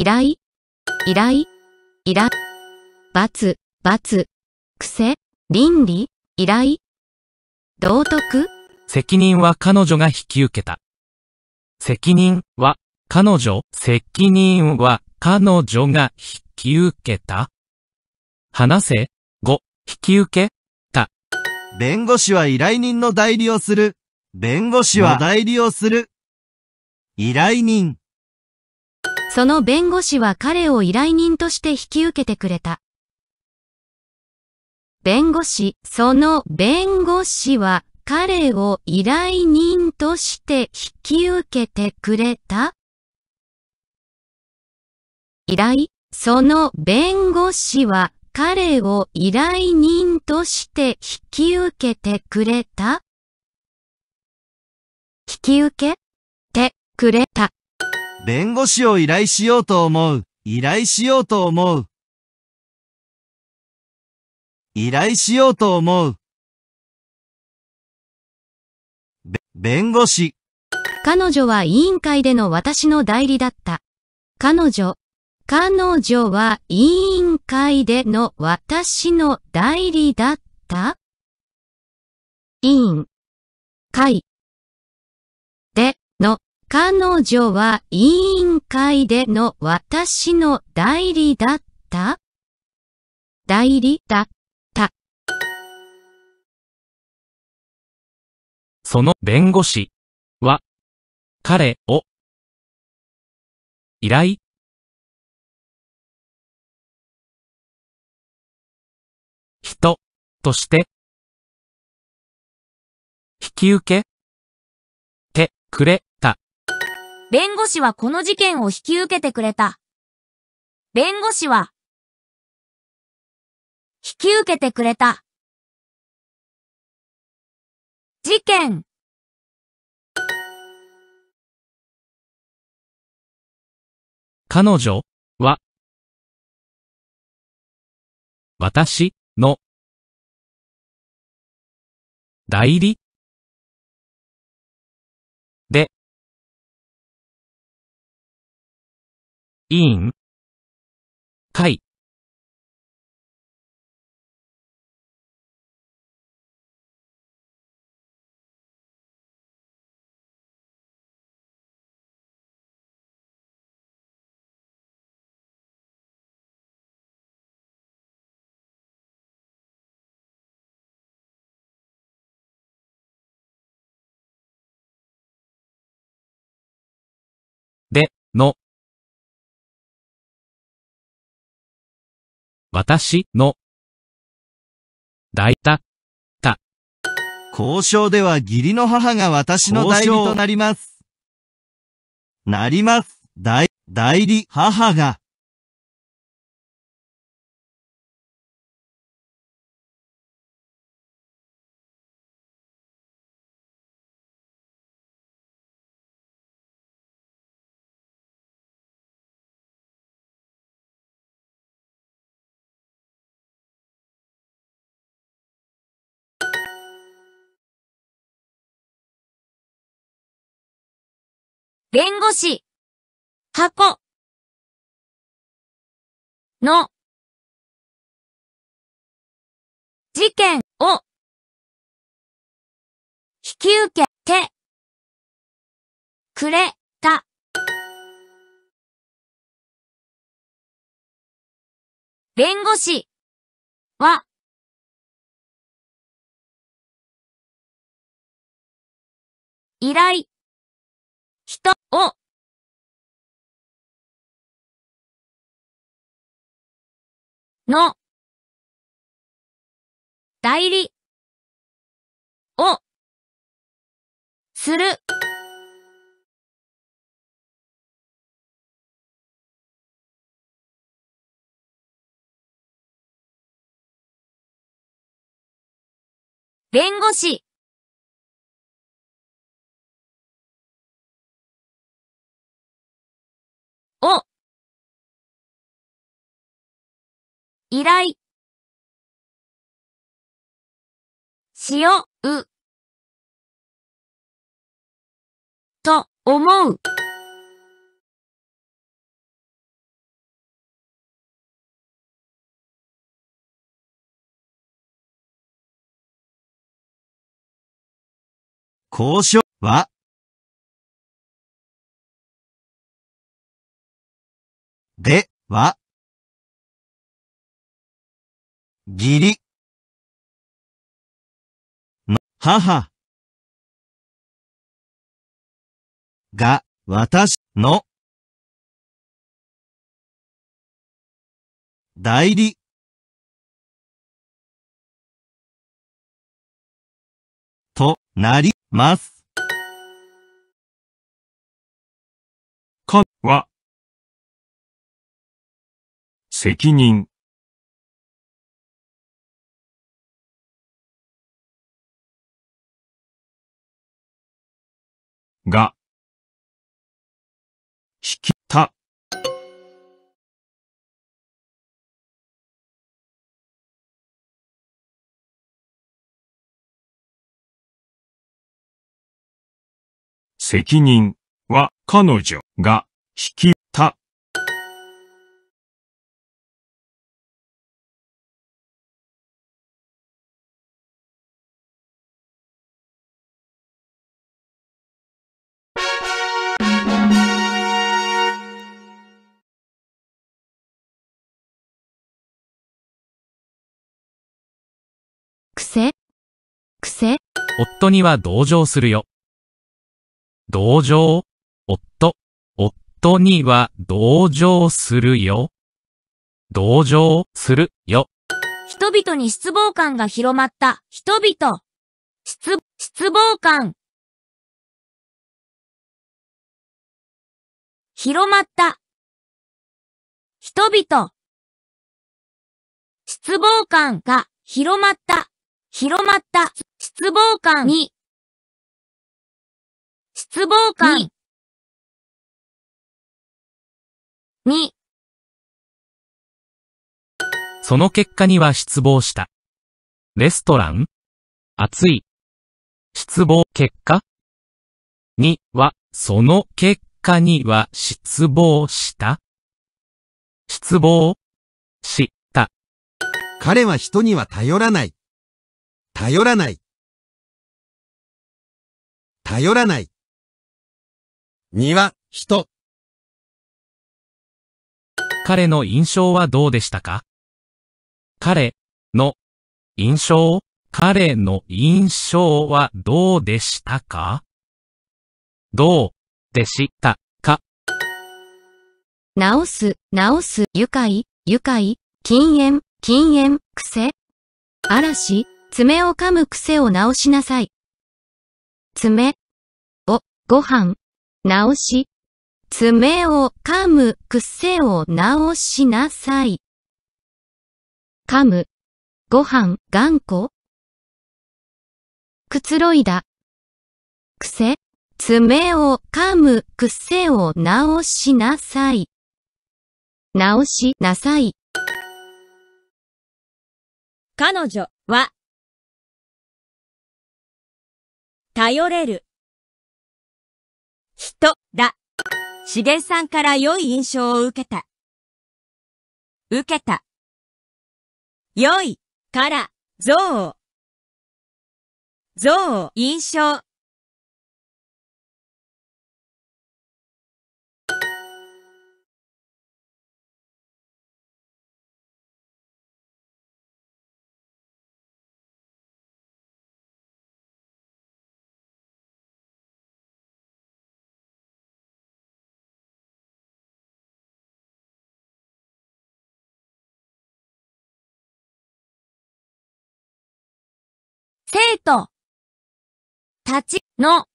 依頼依頼依頼罰罰癖倫理依頼道徳責任は彼女が引き受けた。責任は彼女、責任は彼女が引き受けた。話せ、5、引き受けた。弁護士は依頼人の代理をする。弁護士は代理をする。依頼人。その弁護士は彼を依頼人として引き受けてくれた。弁護士、その弁護士は彼を依頼人として引き受けてくれた依頼、その弁護士は彼を依頼人として引き受けてくれた引き受けてくれた。弁護士を依頼しようと思う。依頼しようと思う。依頼しようと思う。弁護士。彼女は委員会での私の代理だった。彼女。彼女は委員会での私の代理だった委員。会。彼女は委員会での私の代理だった代理だった。その弁護士は彼を依頼人として引き受けてくれ弁護士はこの事件を引き受けてくれた。弁護士は、引き受けてくれた。事件。彼女は、私の代理委員会で、の私の、大たた。交渉では義理の母が私の代理となります。なります。代、代理、母が。弁護士、箱、の、事件を、引き受けて、くれ、た。弁護士、は、依頼、おの代理をする弁護士依頼。しよう。と思う。交渉はでは義理。母が私の代理となります。かは責任が、引きた。責任は彼女が引き夫には同情するよ。同情、夫、夫には同情するよ。同情するよ。人々に失望感が広まった。人々。失、失望感。広まった。人々。失望感が広まった。広まった。失望感に失望感にその結果には失望した。レストラン暑い。失望結果には、その結果には失望した失望した。彼は人には頼らない。頼らない。頼らない。には、人。彼の印象はどうでしたか彼の印象彼の印象はどうでしたかどうでしたか直す、直す、愉快、愉快、禁煙、禁煙、癖。嵐、爪を噛む癖を直しなさい。爪ご飯、直し。爪を噛む癖を直しなさい。噛む、ご飯、頑固。くつろいだ。癖、爪を噛む癖を直しなさい。直しなさい。彼女は、頼れる。と、だ。しげさんから良い印象を受けた。受けた。良い、から、憎悪。憎悪、印象。生徒たちの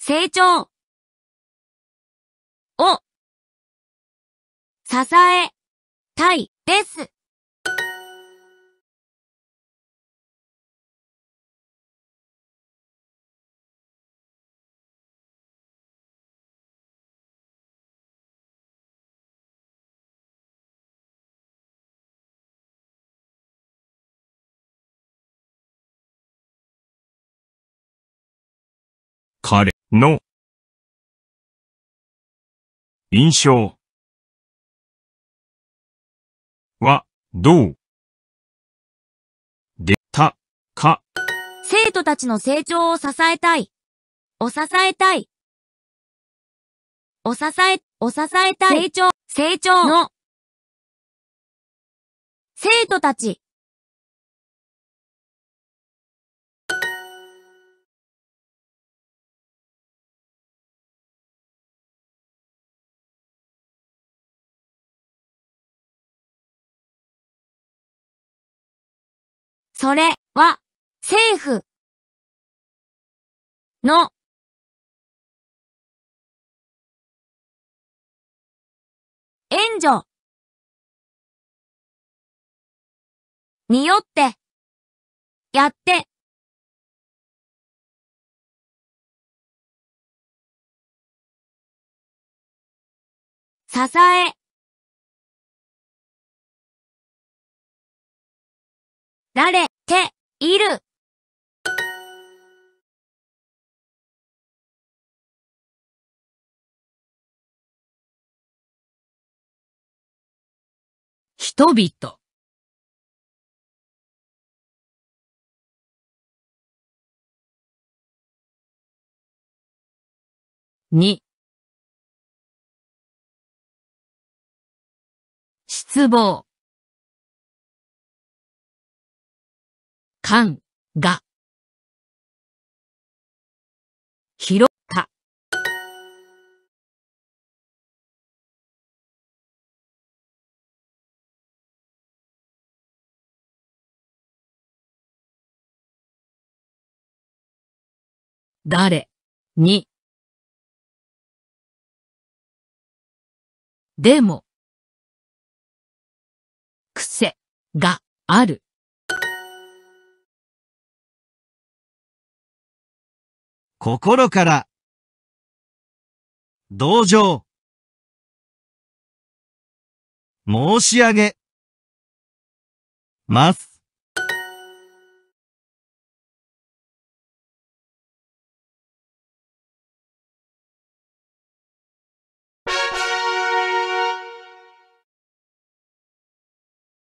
成長を支えたいです。の印象はどうでたか生徒たちの成長を支えたい。お支えたい。お支え、お支えたい。成長、成長の生徒たちそれは、政府の援助によってやって支えられている。人々。に失望んが拾った誰にでも癖がある。心から、同情、申し上げ、ます。